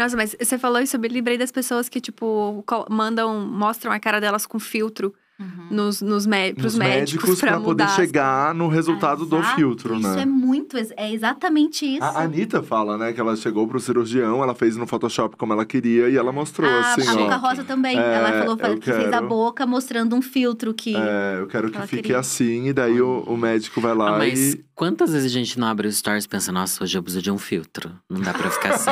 Nossa, mas você falou isso, eu me lembrei das pessoas que, tipo, mandam, mostram a cara delas com filtro uhum. nos, nos, nos médicos para poder chegar no resultado ah, do filtro, isso né? Isso é muito, é exatamente isso. A Anitta fala, né, que ela chegou pro cirurgião, ela fez no Photoshop como ela queria e ela mostrou, a, ah, assim, A ó, Boca Rosa também, é, ela falou que quero... fez a boca mostrando um filtro que... É, eu quero que, que fique queria. assim e daí o, o médico vai lá ah, e... quantas vezes a gente não abre os stories pensando, nossa, hoje eu preciso de um filtro, não dá pra ficar assim.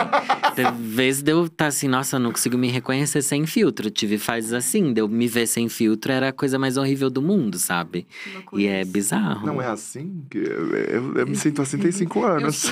às vezes deu tá assim, nossa, não consigo me reconhecer sem filtro, tive fases assim, deu me ver sem filtro, era coisa mais horrível do mundo, sabe? E é bizarro. Não é assim? Eu, eu, eu me sinto há tem 35 anos.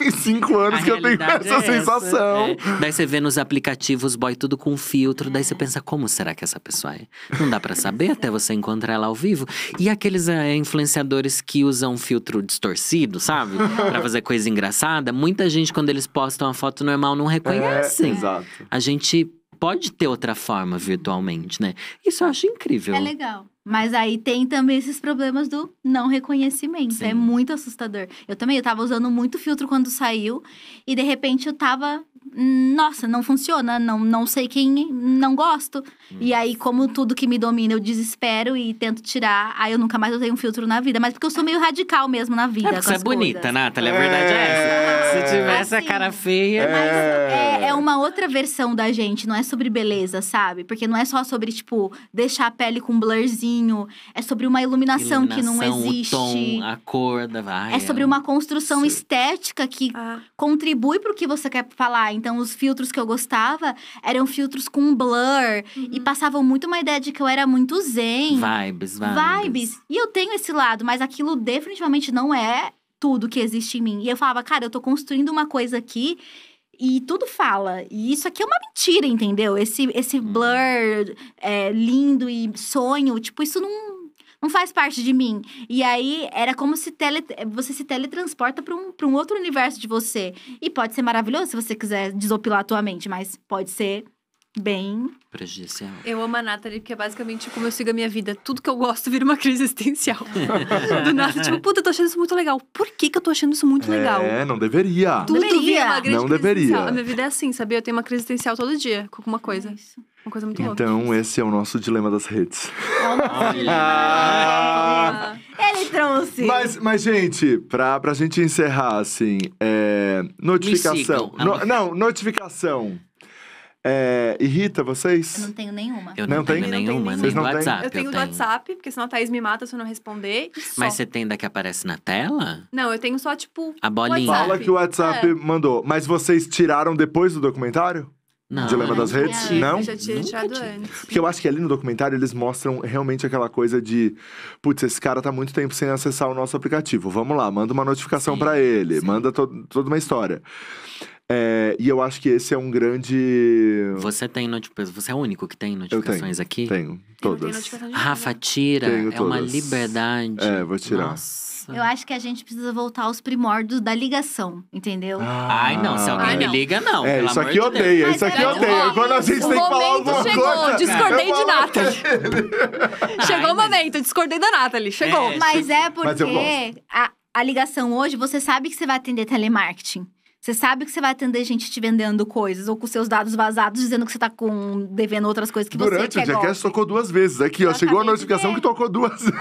tem cinco anos a que eu tenho essa, é essa sensação. É. Daí você vê nos aplicativos, boy, tudo com filtro. Daí você é. pensa, como será que essa pessoa é? Não dá para saber até você encontrar ela ao vivo. E aqueles é, influenciadores que usam filtro distorcido, sabe? É. para fazer coisa engraçada. Muita gente, quando eles postam uma foto normal, não reconhecem. É, exato. A gente pode ter outra forma virtualmente, né? Isso eu acho incrível. É legal. Mas aí tem também esses problemas do não reconhecimento. É Sim. É muito assustador. Eu também, eu tava usando muito filtro quando saiu. E de repente eu tava nossa, não funciona, não, não sei quem, não gosto. Hum. E aí, como tudo que me domina, eu desespero e tento tirar. Aí eu nunca mais usei tenho um filtro na vida. Mas porque eu sou meio radical mesmo na vida. É, você é bonita, Nathalie, a verdade é, é essa. Se tivesse assim, a cara feia. É... é... é uma outra versão da gente, não é sobre beleza, sabe? Porque não é só sobre, tipo, deixar a pele com um blurzinho. É sobre uma iluminação, iluminação que não existe. O tom, a cor da. é sobre é uma construção sim. estética que ah. contribui pro que você quer falar então, os filtros que eu gostava eram filtros com blur uhum. e passavam muito uma ideia de que eu era muito zen. Vibes, vibes. Vibes. E eu tenho esse lado, mas aquilo definitivamente não é tudo que existe em mim. E eu falava, cara, eu tô construindo uma coisa aqui e tudo fala. E isso aqui é uma mentira, entendeu? Esse, esse hum. blur é, lindo e sonho, tipo, isso não não faz parte de mim. E aí era como se tele, você se teletransporta para um, um outro universo de você. E pode ser maravilhoso se você quiser desopilar a tua mente, mas pode ser bem. Prejudicial. Eu amo a Nathalie, porque é basicamente como eu sigo a minha vida. Tudo que eu gosto vira uma crise existencial. Do nada, tipo, puta, eu tô achando isso muito legal. Por que, que eu tô achando isso muito é, legal? É, não deveria. Tudo deveria. vira uma não deveria. A minha vida é assim, sabia? Eu tenho uma crise existencial todo dia com alguma coisa. É isso. Uma coisa muito louca. Então, esse é o nosso dilema das redes. Olha! Ele trouxe! Mas, mas gente, pra, pra gente encerrar, assim, é, notificação. No, não, notificação é, irrita vocês? Eu não tenho nenhuma. Eu não, não tenho, tenho nenhuma, não tenho nem do WhatsApp. Eu tenho do WhatsApp, porque senão a Thaís me mata se eu não responder. Mas você tem da que aparece na tela? Não, eu tenho só, tipo. A bolinha. WhatsApp. Fala que o WhatsApp é. mandou. Mas vocês tiraram depois do documentário? Não, Dilema das redes? não? Eu já tinha tirado antes. Porque eu acho que ali no documentário eles mostram realmente aquela coisa de... Putz, esse cara tá muito tempo sem acessar o nosso aplicativo. Vamos lá, manda uma notificação para ele. Sim. Manda to toda uma história. É, e eu acho que esse é um grande. Você tem notificações. Você é o único que tem notificações tenho, aqui? Tenho. Todas. Tenho Rafa, tira. Tenho é todas. uma liberdade. É, vou tirar. Nossa. Eu acho que a gente precisa voltar aos primórdios da ligação, entendeu? Ah. Ai, não. Se alguém ah, me liga, não. É, isso aqui odeia. Isso aqui odeia. É Quando a gente o tem que falar alguma chegou, coisa. Discordei de Nathalie. chegou Ai, o momento. Mas... Discordei da Nathalie. Chegou. É, mas é porque a, a ligação hoje, você sabe que você vai atender telemarketing. Você sabe que você vai atender gente te vendendo coisas ou com seus dados vazados dizendo que você tá com devendo outras coisas que Durante você quer. Durante o Jackass tocou duas vezes. Aqui, Exatamente. ó, chegou a notificação é. que tocou duas vezes.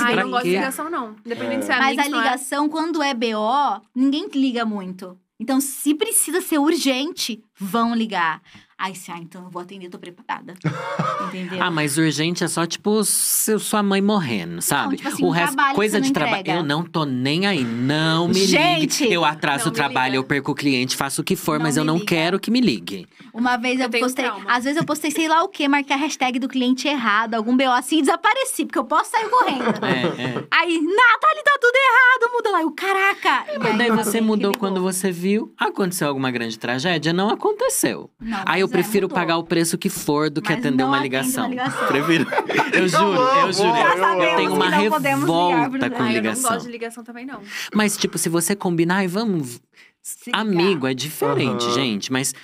Ai, não gosto de ligação não. Dependendo é. se é Mas a é? ligação é... quando é BO, ninguém liga muito. Então, se precisa ser urgente, vão ligar. Aí se, ah, então eu vou atender, tô preparada. Entendeu? ah, mas urgente é só, tipo, se sua mãe morrendo, sabe? Não, tipo assim, o resto, coisa de trabalho. Eu não tô nem aí. Não me Gente, ligue. Eu atraso o trabalho, eu perco o cliente, faço o que for, não mas eu não liga. quero que me ligue. Uma vez eu, eu postei. Trauma. Às vezes eu postei, sei lá o quê, marquei a hashtag do cliente errado, algum BO assim, e desapareci, porque eu posso sair correndo. É, é. Aí, Nathalie, tá tudo errado, muda lá. Eu, caraca! E mas daí você mudou quando você viu. Aconteceu alguma grande tragédia? Não aconteceu. Não, aí eu eu é, prefiro pagar o preço que for do que Mas atender uma ligação. uma ligação. Prefiro. Eu juro, eu juro. Eu, eu tenho uma revolta com ah, ligação. Eu não gosto de ligação também, não. Mas, tipo, se você combinar, e vamos. Amigo, é diferente, uhum. gente. Mas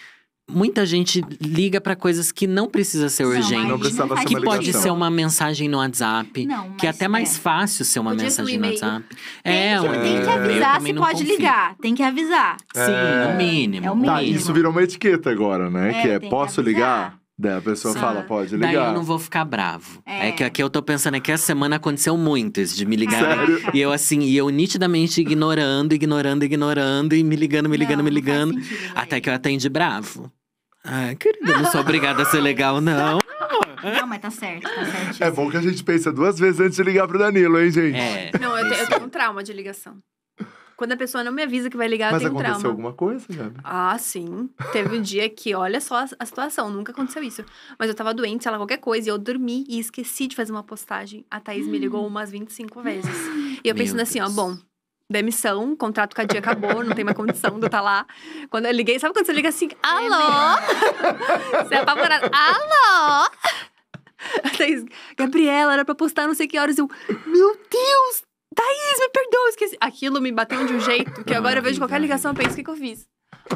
muita gente liga para coisas que não precisa ser urgente. Não, precisava é ser que pode ser uma mensagem no WhatsApp, não, que é até mais é. fácil ser uma Podia mensagem no WhatsApp. Tem, é, tem, tem que avisar se pode confio. ligar, tem que avisar. Sim, é. no mínimo. É o mínimo. Tá, isso virou uma etiqueta agora, né? É, que é posso que ligar? Daí a pessoa Sim. fala, pode ligar. Daí eu não vou ficar bravo. É. é, que aqui eu tô pensando é que essa semana aconteceu muito isso de me ligar. Né? Sério? E eu assim, e eu nitidamente ignorando, ignorando, ignorando, e me ligando, me ligando, não, me ligando. Sentido, até que eu atendi bravo. Ah, querida, eu não sou obrigada a ser legal, não. Não, mas tá certo, tá certo. É bom que a gente pensa duas vezes antes de ligar pro Danilo, hein, gente? É. Não, eu, te, eu tenho um trauma de ligação. Quando a pessoa não me avisa que vai ligar, Mas eu tenho aconteceu alguma coisa, Gabi? Ah, sim. Teve um dia que, olha só a situação, nunca aconteceu isso. Mas eu tava doente, sei lá, qualquer coisa, e eu dormi e esqueci de fazer uma postagem. A Thaís hum. me ligou hum. umas 25 vezes. E eu pensando Meu assim, Deus. ó, bom, demissão, contrato com a dia acabou, não tem mais condição de eu estar tá lá. Quando eu liguei, sabe quando você liga assim, alô? É você é apavorada, alô? A Thaís, Gabriela, era pra postar não sei que horas. Eu, meu Deus, Thaís, me perdoa, esqueci. Aquilo me bateu de um jeito que agora eu vejo qualquer ligação e penso: o que, que eu fiz?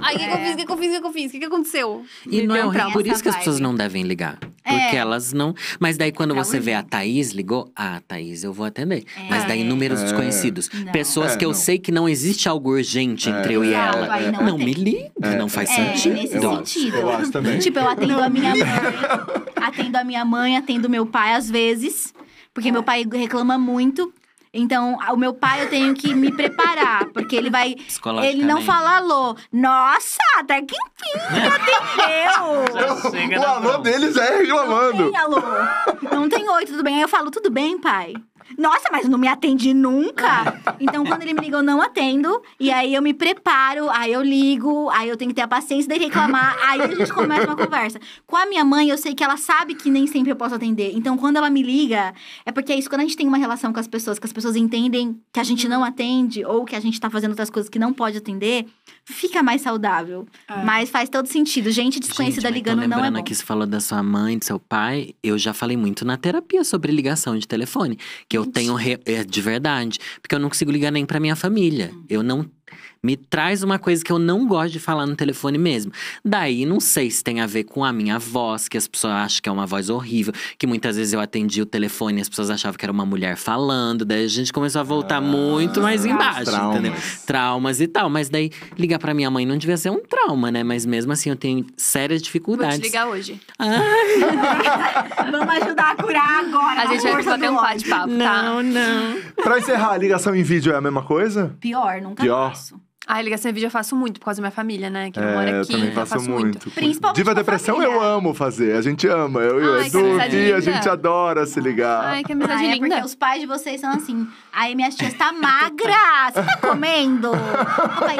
Ai, o que, que eu fiz? O que, que eu fiz? O que, que eu fiz? O que, que aconteceu? E não é um por isso que as pessoas não devem ligar. É. Porque elas não. Mas daí quando você vê a Thaís ligou, ah, Thaís, eu vou atender. É. Mas daí números é. desconhecidos. Não. Pessoas é, que eu não. sei que não existe algo urgente é, entre eu e ela. não, não me liga, não faz sentido. Nesse eu sentido. Acho, eu acho também. Tipo, eu atendo a minha mãe, atendo a minha mãe, atendo meu pai às vezes. Porque meu pai reclama muito. Então, o meu pai eu tenho que me preparar, porque ele vai. Ele não fala alô. Nossa, até que enfim, atendeu! o alô deles é reclamando. Não tem alô. Não tem oi, tudo bem? Aí eu falo, tudo bem, pai? Nossa, mas não me atendi nunca. Ah. então, quando ele me liga, eu não atendo. E aí eu me preparo, aí eu ligo, aí eu tenho que ter a paciência de reclamar. aí a gente começa uma conversa. Com a minha mãe, eu sei que ela sabe que nem sempre eu posso atender. Então, quando ela me liga, é porque é isso. Quando a gente tem uma relação com as pessoas, que as pessoas entendem que a gente não atende ou que a gente tá fazendo outras coisas que não pode atender, fica mais saudável. É. Mas faz todo sentido. Gente desconhecida gente, ligando não é lembrando que você falou da sua mãe, do seu pai, eu já falei muito na terapia sobre ligação de telefone. Que eu tenho. Re... É de verdade. Porque eu não consigo ligar nem pra minha família. Eu não me traz uma coisa que eu não gosto de falar no telefone mesmo. Daí, não sei se tem a ver com a minha voz, que as pessoas acham que é uma voz horrível, que muitas vezes eu atendi o telefone e as pessoas achavam que era uma mulher falando. Daí a gente começou a voltar ah, muito mais embaixo, traumas. entendeu? Traumas e tal. Mas daí, ligar pra minha mãe não devia ser um trauma, né? Mas mesmo assim, eu tenho sérias dificuldades. Vou te ligar hoje. Vamos ajudar a curar agora. A gente vai fazer um bate-papo, tá? Não, não. Pra encerrar, a ligação em vídeo é a mesma coisa? Pior, nunca. Pior faço. Ah, ligação em vídeo eu faço muito por causa da minha família, né? Que é, mora aqui. Eu também né? faço, eu faço muito. muito. Principalmente. Diva Depressão família. eu amo fazer. A gente ama. Eu e o Edu e a gente adora se ligar. Ai, que amizade Ai, é linda. porque os pais de vocês são assim. Aí minha tia está magra. Você tá comendo?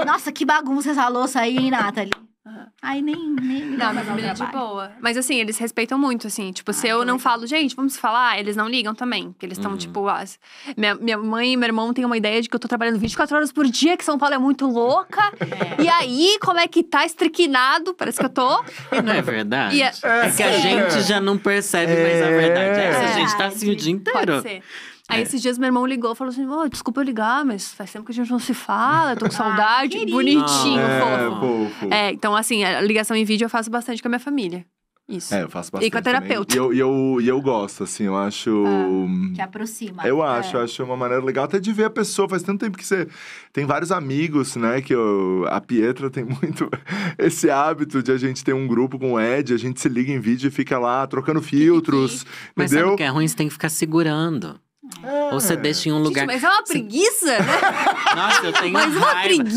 nossa, que bagunça essa louça aí, Nathalie. Uhum. Aí nem. nem não, minha é família de boa. Mas assim, eles respeitam muito, assim. Tipo, ah, se eu não falo, gente, vamos falar, eles não ligam também. Porque eles estão, uhum. tipo, as... minha, minha mãe e meu irmão têm uma ideia de que eu tô trabalhando 24 horas por dia, que São Paulo é muito louca. É. E aí, como é que tá estriquinado? Parece que eu tô. É não é verdade? É... é, que a gente já não percebe mais a verdade. É. Essa é gente tá assim o dia inteiro. Pode ser. Aí é. esses dias meu irmão ligou e falou assim: oh, desculpa eu ligar, mas faz tempo que a gente não se fala, tô com ah, saudade. Ah, Bonitinho, ah, É, fofo. É, então assim, a ligação em vídeo eu faço bastante com a minha família. Isso. É, eu faço bastante. E com a terapeuta. E eu, e, eu, e eu gosto, assim, eu acho. Ah, que aproxima. Eu é. acho, é. eu acho uma maneira legal até de ver a pessoa. Faz tanto tempo que você. Tem vários amigos, né? Que eu... a Pietra tem muito esse hábito de a gente ter um grupo com o Ed, a gente se liga em vídeo e fica lá trocando filtros. Mas sabe o que é ruim? Você tem que ficar segurando. É. Ou você é. deixa em um lugar. Gente, mas é uma preguiça, né? Nossa, eu tenho mas raiva. Mas uma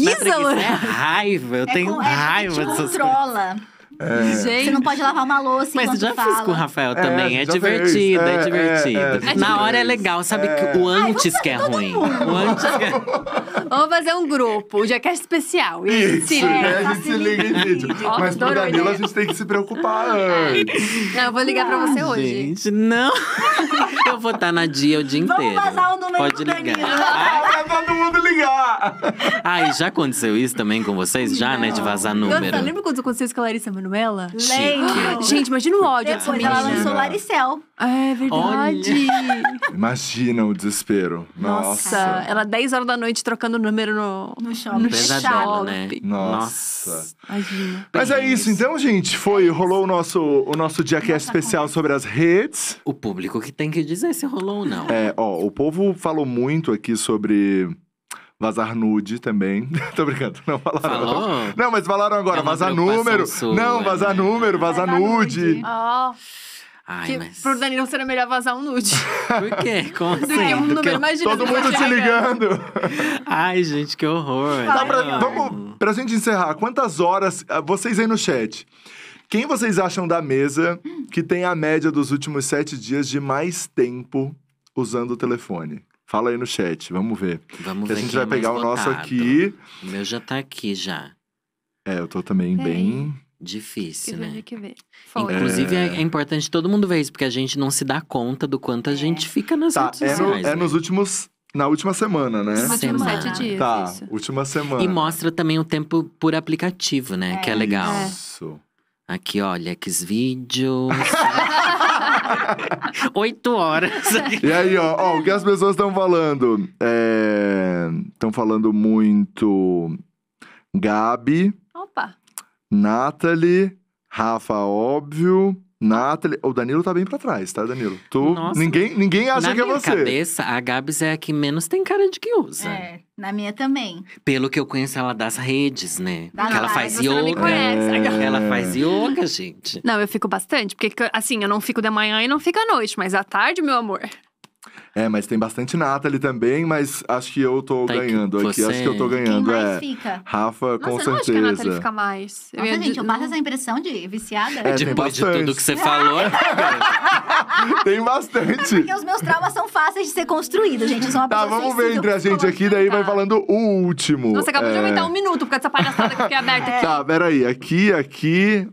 é preguiça, Lorena. É raiva, eu é tenho com, é raiva. É, dessas controla. Coisas. É. Gente. Você não pode lavar uma louça Mas já fala. fiz com o Rafael é, também. É é, é, é divertido, é, é, divertido. Na hora é legal, sabe que o antes Ai, que é ruim. O antes que é... Vamos fazer um grupo, o um especial. Isso, Isso. Né? a gente se liga em vídeo. Mas pro Danilo a gente tem que se preocupar antes. Não, eu vou ligar pra você hoje. Gente, não. eu vou estar na dia o dia Vamos inteiro. Vamos vazar o número Pode ligar. Ai, todo mundo ligar. e já aconteceu isso também com vocês? Já, não. né, de vazar número? Nossa, lembra quando aconteceu isso com a Larissa, mano? Manuela? Gente, imagina o ódio Depois ela lançou Laricel. Ah, é verdade. Imagina o desespero. Nossa. Nossa. Ela 10 horas da noite trocando número no, no shopping. No Pesadelo, shopping. né? Nossa. Nossa. Imagina. Mas é isso. Então, gente, foi. Rolou o nosso, o nosso dia que é especial tá sobre as redes. O público que tem que dizer se rolou ou não. É, ó, o povo falou muito aqui sobre Vazar nude também. Tô brincando, não falaram. Falou? Não, mas falaram agora. É vazar número. Sua, não, vazar número, vazar, nude. Ó. Oh. Ai, que mas... pro Danilo melhor vazar um nude. Por quê? Como assim? um número, mais imagina, Todo mundo se ligando. Ai, gente, que horror. Tá, pra, vamos, pra gente encerrar, quantas horas... Ah, vocês aí no chat. Quem vocês acham da mesa que tem a média dos últimos sete dias de mais tempo usando o telefone? Fala aí no chat, vamos ver. Vamos ver. A gente é vai pegar o votado. nosso aqui. O meu já tá aqui já. É, eu tô também bem. Difícil, que né? que ver. Inclusive, é. é... é... importante todo mundo ver isso, porque a gente não se dá conta do quanto a é. gente fica nas tá, redes É, no, é nos né? últimos na última semana, né? Última semana. Sete dias. Tá, isso. última semana. E mostra também o tempo por aplicativo, né? É, que é legal. Isso. Aqui, olha, Xvideos. Oito horas. E aí, ó, ó o que as pessoas estão falando? Estão é... falando muito Gabi. Opa. Nathalie. Rafa, óbvio. Nathalie. O Danilo tá bem pra trás, tá, Danilo? Tu... Nossa, ninguém, ninguém acha que é você. Na minha cabeça, a Gabs é a que menos tem cara de que usa. É. Na minha também. Pelo que eu conheço, ela das redes, né? Da ah, que ela faz você yoga. Não me conhece. É. Ela faz yoga, gente. Não, eu fico bastante, porque assim, eu não fico de manhã e não fico à noite, mas à tarde, meu amor. É, mas tem bastante Nathalie também, mas acho que eu tô tá ganhando aqui. Você... Acho que eu tô ganhando. Quem mais é. fica? Rafa, Nossa, com certeza. Acho que a Nathalie fica mais. Eu Nossa, gente, eu passo essa impressão de viciada. É, é Depois de tudo que você falou. É tem bastante. É porque os meus traumas são fáceis de ser construídos, gente. Eu sou uma tá, vamos ver entre a gente aqui, daí vai falando o último. Você acabou é... de aumentar um minuto por causa dessa palhaçada que fiquei aberta é. aqui. Tá, peraí. Aqui, aqui.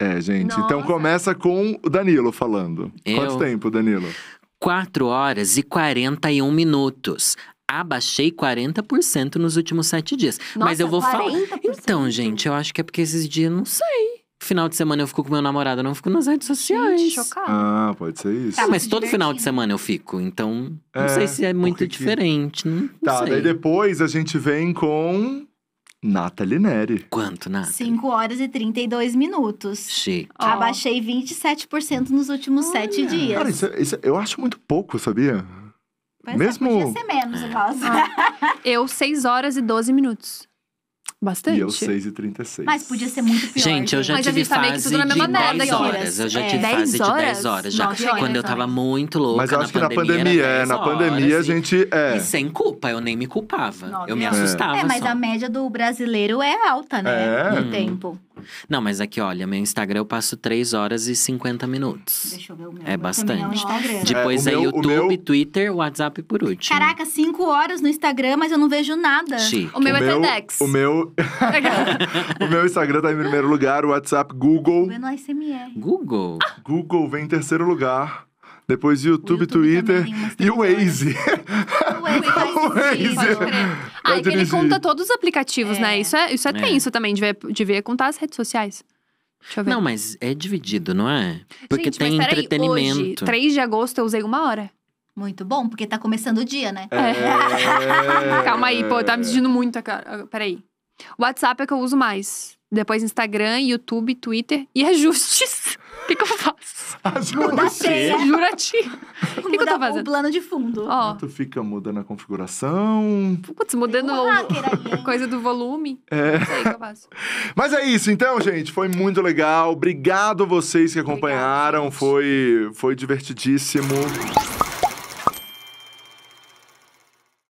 É, gente. Então Nossa. Então começa com o Danilo falando. Eu... Quanto tempo, Danilo? 4 horas e 41 minutos. Abaixei 40% nos últimos 7 dias. Nossa, Mas eu vou falar. Então, gente, eu acho que é porque esses dias, não sei. Final de semana eu fico com meu namorado, não fico nas redes sociais. Gente, Ah, pode ser isso. Tá mas todo divertido. final de semana eu fico, então não é, sei se é muito diferente. Que... Não, não tá, sei. daí depois a gente vem com Nathalie Neri. Quanto, Nathalie? 5 horas e 32 minutos. Chique. Oh. Abaixei 27% nos últimos 7 dias. Cara, isso, é, isso, é, eu acho muito pouco, sabia? Mas Mesmo... É, podia ser menos, é. eu posso. Ah. eu, 6 horas e 12 minutos. Bastante. E eu 6h36. Mas podia ser muito pior. Gente, eu já mas tive tá fase tá de 10 horas. Eu já é. tive é. fase de 10 horas já. quando eu tava muito louca. Mas eu acho que na pandemia, é. Na pandemia a gente. É. E sem culpa, eu nem me culpava. Nove eu me horas. assustava. É, mas só. a média do brasileiro é alta, né? É. No hum. tempo. Não, mas aqui, olha, meu Instagram eu passo 3 horas e 50 minutos. Deixa eu ver o meu. É bastante. É Depois é, é meu, YouTube, meu... Twitter, WhatsApp por último. Caraca, 5 horas no Instagram, mas eu não vejo nada. Chique. O meu o é TEDx. O meu. o meu Instagram tá em primeiro lugar, o WhatsApp, Google. O no Google. Ah. Google vem em terceiro lugar. Depois YouTube, o YouTube Twitter e o Waze. Waze, Ah, é, é que ele conta todos os aplicativos, né? É. né? Isso é, isso é, É. tenso também, devia, devia contar as redes sociais. Deixa eu ver. Não, mas é dividido, não é? Porque Gente, tem mas Hoje, entretenimento. 3 de agosto, eu usei uma hora. Muito bom, porque tá começando o dia, né? É. Calma aí, pô, tá me sentindo muito a cara. Ah, peraí. WhatsApp é que eu uso mais. Depois Instagram, YouTube, Twitter e ajustes. É que, que eu faço? Muda a senha. Jura ti. O que, que eu tô fazendo? o plano de fundo. Ó. Tu fica mudando a configuração. Putz, mudando um a coisa do volume. É. Não sei o que eu faço. Mas é isso, então, gente. Foi muito legal. Obrigado vocês que acompanharam. Obrigado, foi, foi divertidíssimo.